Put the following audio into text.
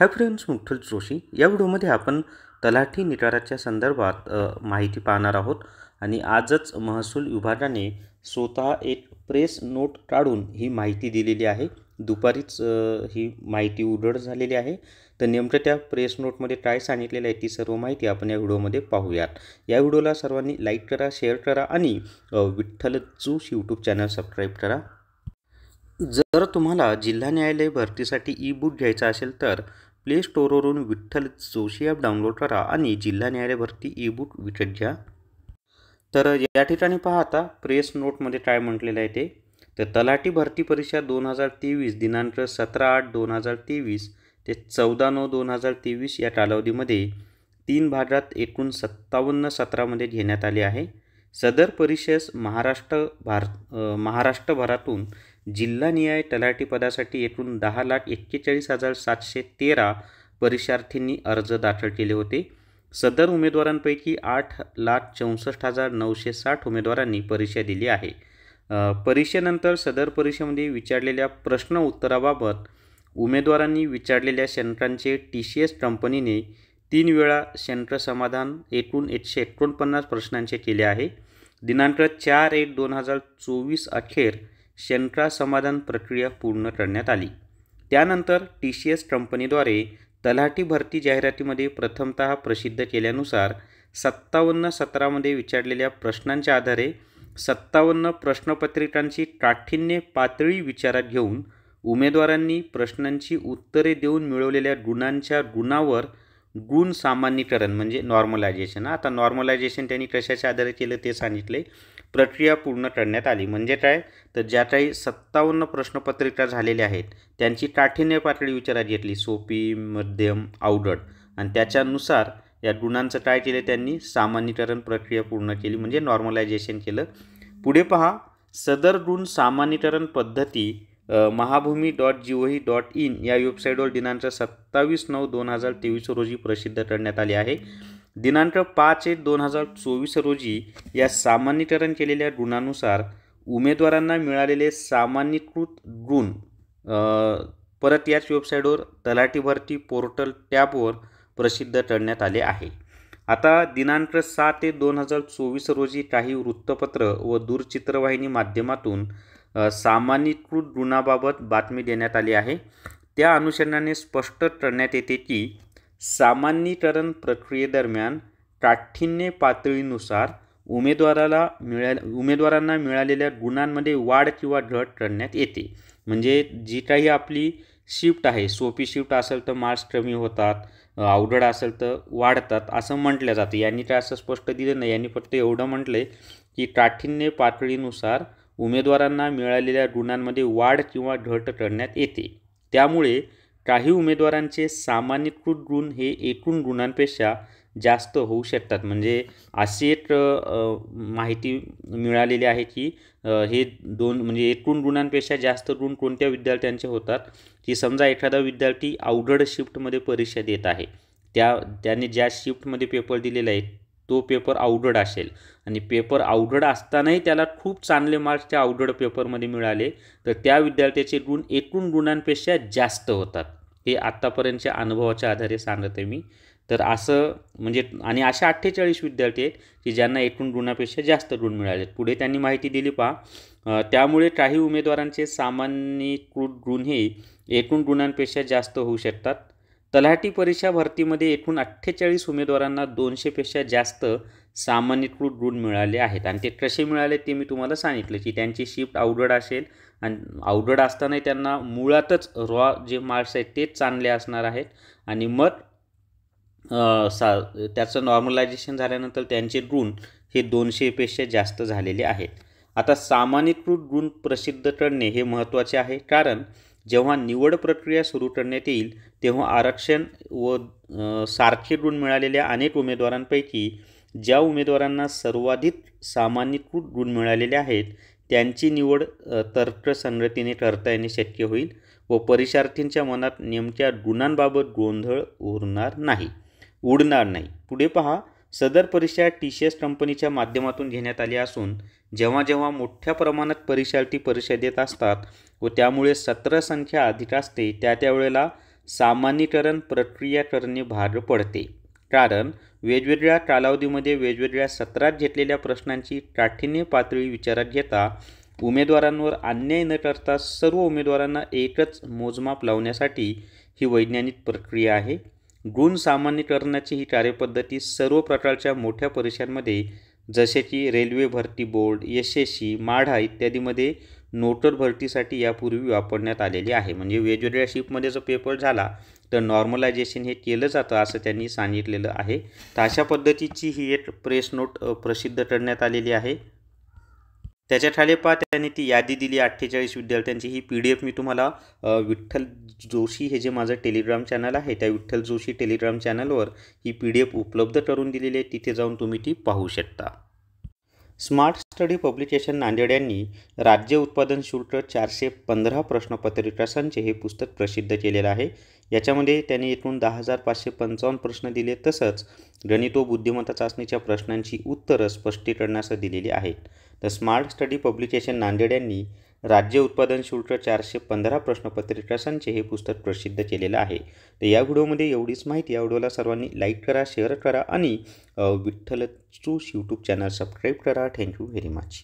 hi friends Vitthal Joshi या व्हिडिओमध्ये आपण तलाठी निकाराच्या संदर्भात माहिती पाहणार आहोत आणि आजच महसूल विभागाने स्वतः एक प्रेस नोट काढून ही माहिती दिलेली आहे दुपारीच ही माहिती उघड झालेली आहे तर नेमकं त्या प्रेस नोटमध्ये काय सांगितलेलं आहे ती सर्व माहिती आपण या व्हिडिओमध्ये पाहूयात या व्हिडिओला सर्वांनी लाईक करा शेअर करा आणि विठ्ठल चूस यूट्यूब चॅनल सबस्क्राईब करा जर तुम्हाला जिल्हा न्यायालय भरतीसाठी ई बुक घ्यायचा असेल तर प्ले स्टोरवरून विठ्ठल जोशी ॲप डाउनलोड करा आणि जिल्हा न्यायालय भरती ई बुक विकत घ्या तर या ठिकाणी पहा आता प्रेस नोटमध्ये काय म्हटलेलं आहे ते तर तलाठी भरती परीक्षा दोन हजार तेवीस दिनांक सतरा आठ दोन हजार तेवीस ते चौदा नऊ दोन हजार तेवीस या कालावधीमध्ये तीन भागात एकूण सत्तावन्न सत्रामध्ये घेण्यात आले आहे सदर परिषद महाराष्ट्र भार महाराष्ट्रभरातून जिल्हानिहाय तलाठीपदासाठी एकूण दहा लाख एक्केचाळीस हजार सातशे तेरा परीक्षार्थींनी अर्ज दाखल केले होते सदर उमेदवारांपैकी आठ लाख चौसष्ट हजार नऊशे साठ उमेदवारांनी परीक्षा दिली आहे परीक्षेनंतर सदर परीक्षेमध्ये विचारलेल्या प्रश्न उत्तराबाबत उमेदवारांनी विचारलेल्या शंकांचे टी सी एस कंपनीने तीन वेळा शंक समाधान एकूण एकशे एकोणपन्नास प्रश्नांचे केले आहे दिनांक चार एक दोन हजार चोवीस अखेर शंट्रा समाधान प्रक्रिया पूर्ण करण्यात आली त्यानंतर टी सी एस कंपनीद्वारे तलाठी भरती जाहिरातीमध्ये प्रथमत प्रसिद्ध केल्यानुसार सत्तावन्न सत्रामध्ये विचारलेल्या प्रश्नांच्या आधारे सत्तावन्न प्रश्नपत्रिकांची काठिण्य पातळी विचारात घेऊन उमेदवारांनी प्रश्नांची उत्तरे देऊन मिळवलेल्या गुणांच्या गुणावर गुण सामान्यीकरण म्हणजे नॉर्मलायझेशन आता नॉर्मलायझेशन त्यांनी कशाच्या आधारे केलं ते सांगितले प्रक्रिया पूर्ण करण्यात आली म्हणजे काय तर ज्या काही सत्तावन्न प्रश्नपत्रिका झालेल्या आहेत त्यांची काठीण्य पातळी विचारात घेतली सोपी मध्यम अवघड आणि त्याच्यानुसार या गुणांचं काय केलं त्यांनी सामान्यीकरण प्रक्रिया पूर्ण केली म्हणजे नॉर्मलायझेशन केलं पुढे पहा सदर गुण सामान्यीकरण पद्धती Mahabhumi dot G O dot in या वेबसाईटवर दिनांक सत्तावीस नऊ दोन हजार तेवीस रोजी प्रसिद्ध करण्यात आले आहे दिनांक पाच एक दोन हजार चोवीस रोजी या सामान्यीकरण केलेल्या गुणानुसार उमेदवारांना मिळालेले सामान्यीकृत गुण परत याच वेबसाईटवर तलाठी भरती पोर्टल टॅबवर प्रसिद्ध करण्यात आले आहे आता दिनांक सात एक दोन हजार चोवीस रोजी काही वृत्तपत्र व दूरचित्रवाहिनी माध्यमातून सामान्यीकृत गुणाबाबत बातमी देण्यात आली आहे त्या अनुषंगाने स्पष्ट करण्यात येते की सामान्यीकरण प्रक्रियेदरम्यान काठिण्य पातळीनुसार उमेदवाराला मिळा उमेदवारांना मिळालेल्या गुणांमध्ये वाढ किंवा घट करण्यात येते म्हणजे जी काही आपली शिफ्ट आहे सोपी शिफ्ट असेल तर मार्क्स कमी होतात अवघड असेल तर वाढतात असं म्हटलं जातं यांनी काय असं स्पष्ट दिलं नाही यांनी फक्त एवढं म्हटलं आहे की काठिण्य पातळीनुसार उमेदवारांना मिळालेल्या गुणांमध्ये वाढ किंवा घट करण्यात येते त्यामुळे काही उमेदवारांचे सामान्यकृत गुण हे एकूण गुणांपेक्षा जास्त होऊ शकतात म्हणजे अशी एक माहिती मिळालेली आहे की हे दोन म्हणजे एकूण गुणांपेक्षा जास्त गुण कोणत्या विद्यार्थ्यांचे होतात की समजा एखादा विद्यार्थी अवघड शिफ्टमध्ये परीक्षा देत आहे त्या त्याने ज्या शिफ्टमध्ये पेपर दिलेला आहे तो पेपर अवघड असेल आणि पेपर अवघड असतानाही त्याला खूप चांगले मार्क्स त्या अवघड पेपरमध्ये मिळाले तर त्या विद्यार्थ्याचे गुण एकूण गुणांपेक्षा जास्त होतात हे आत्तापर्यंतच्या अनुभवाच्या आधारे सांगत आहे मी तर असं म्हणजे आणि अशा अठ्ठेचाळीस विद्यार्थी आहेत की ज्यांना एकूण गुणापेक्षा जास्त गुण मिळाले पुढे त्यांनी माहिती दिली पहा त्यामुळे काही उमेदवारांचे सामान्यीकृत गुण हे एकूण गुणांपेक्षा जास्त होऊ शकतात तलाठी परीक्षा भरतीमध्ये एकूण अठ्ठेचाळीस उमेदवारांना दोनशेपेक्षा जास्त सामान्यकृत गुण मिळाले आहेत आणि ते कसे मिळाले ते मी तुम्हाला सांगितलं की त्यांची शिफ्ट अवघड असेल आणि अवघड असतानाही त्यांना मुळातच रॉ जे मार्क्स आहेत तेच चांगले असणार आहेत आणि मग सा त्याचं नॉर्मलायझेशन झाल्यानंतर त्यांचे गुण हे दोनशेपेक्षा जास्त झालेले आहेत आता सामान्यकृत गुण प्रसिद्ध करणे हे महत्त्वाचे आहे कारण जेव्हा निवड प्रक्रिया सुरू करण्यात येईल तेव्हा आरक्षण व सारखे गुण मिळालेल्या अनेक उमेदवारांपैकी ज्या उमेदवारांना सर्वाधिक सामान्यकृत गुण मिळालेले आहेत त्यांची निवड तर्कसंगतीने करता येणे शक्य होईल व परीक्षार्थींच्या मनात नेमक्या गुणांबाबत गोंधळ उरणार नाही उडणार नाही पुढे पहा सदर परीक्षा टी सी एस कंपनीच्या माध्यमातून घेण्यात आली असून जेव्हा जेव्हा मोठ्या प्रमाणात परीक्षार्थी परिषदेत असतात व त्यामुळे सत्र संख्या अधिक असते त्या त्यावेळेला सामान्यीकरण प्रक्रिया करणे भाग पडते कारण वेगवेगळ्या कालावधीमध्ये वेगवेगळ्या सत्रात घेतलेल्या प्रश्नांची काठीने पातळी विचारात घेता उमेदवारांवर अन्याय न करता सर्व उमेदवारांना एकच मोजमाप लावण्यासाठी ही वैज्ञानिक प्रक्रिया आहे गुण सामान्य ही कार्यपद्धती सर्व प्रकारच्या मोठ्या परीक्षांमध्ये जसे की रेल्वे भरती बोर्ड एस एस सी माढा इत्यादीमध्ये नोटर भरतीसाठी यापूर्वी वापरण्यात आलेली आहे म्हणजे वेगवेगळ्या शिपमध्ये जो पेपर झाला तर नॉर्मलायझेशन हे केलं जातं असं त्यांनी सांगितलेलं आहे तर अशा पद्धतीची ही एक प्रेस नोट प्रसिद्ध करण्यात आलेली आहे त्याच्या खाली पहा त्यांनी ती यादी दिली अठ्ठेचाळीस विद्यार्थ्यांची ही पी डी एफ मी तुम्हाला विठ्ठल जोशी हे जे माझं टेलिग्राम चॅनल आहे त्या विठ्ठल जोशी टेलिग्राम चॅनलवर ही पी डी एफ उपलब्ध करून दिलेली आहे तिथे जाऊन तुम्ही ती पाहू शकता स्मार्ट स्टडी पब्लिकेशन नांदेड यांनी राज्य उत्पादन शुल्क चारशे पंधरा प्रश्नपत्रिका संच हे पुस्तक प्रसिद्ध केलेलं आहे याच्यामध्ये त्यांनी एकूण दहा हजार पाचशे पंचावन्न प्रश्न दिले तसंच गणित व बुद्धिमत्ता चाचणीच्या प्रश्नांची उत्तरं स्पष्टीकरणासह दिलेली आहेत तर स्मार्ट स्टडी पब्लिकेशन नांदेड यांनी राज्य उत्पादन शुल्क चारशे पंधरा प्रश्नपत्रिका संच हे पुस्तक प्रसिद्ध केलेलं आहे तर या व्हिडिओमध्ये एवढीच माहिती या व्हिडिओला सर्वांनी लाईक करा शेअर करा आणि विठ्ठल चूस यूट्यूब चॅनल सबस्क्राईब करा थँक्यू व्हेरी मच